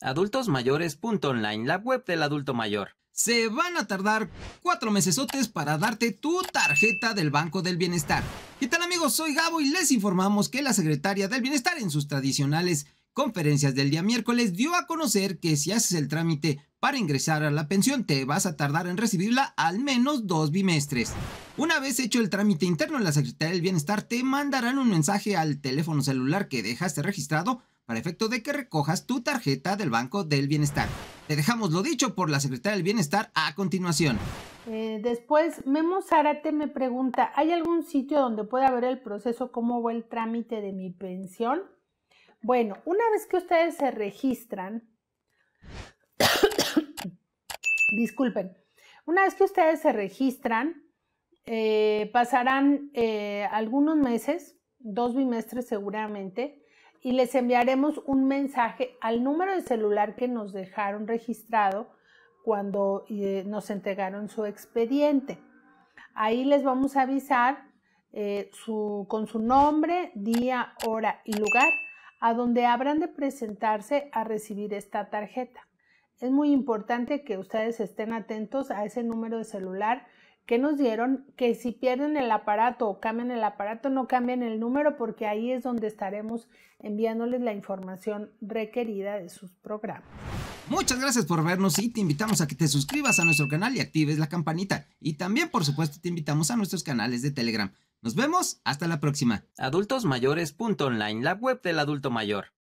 adultosmayores.online, la web del adulto mayor. Se van a tardar cuatro mesesotes para darte tu tarjeta del Banco del Bienestar. ¿Qué tal amigos? Soy Gabo y les informamos que la Secretaria del Bienestar en sus tradicionales conferencias del día miércoles dio a conocer que si haces el trámite para ingresar a la pensión te vas a tardar en recibirla al menos dos bimestres. Una vez hecho el trámite interno, la Secretaría del Bienestar te mandarán un mensaje al teléfono celular que dejaste registrado para efecto de que recojas tu tarjeta del Banco del Bienestar. Te dejamos lo dicho por la Secretaria del Bienestar a continuación. Eh, después, Memo Zárate me pregunta, ¿hay algún sitio donde pueda ver el proceso, cómo va el trámite de mi pensión? Bueno, una vez que ustedes se registran, disculpen, una vez que ustedes se registran, eh, pasarán eh, algunos meses, dos bimestres seguramente, y les enviaremos un mensaje al número de celular que nos dejaron registrado cuando eh, nos entregaron su expediente. Ahí les vamos a avisar eh, con su nombre, día, hora y lugar a donde habrán de presentarse a recibir esta tarjeta. Es muy importante que ustedes estén atentos a ese número de celular que nos dieron que si pierden el aparato o cambian el aparato, no cambien el número porque ahí es donde estaremos enviándoles la información requerida de sus programas. Muchas gracias por vernos y te invitamos a que te suscribas a nuestro canal y actives la campanita. Y también, por supuesto, te invitamos a nuestros canales de Telegram. Nos vemos hasta la próxima. Adultosmayores.online, la web del adulto mayor.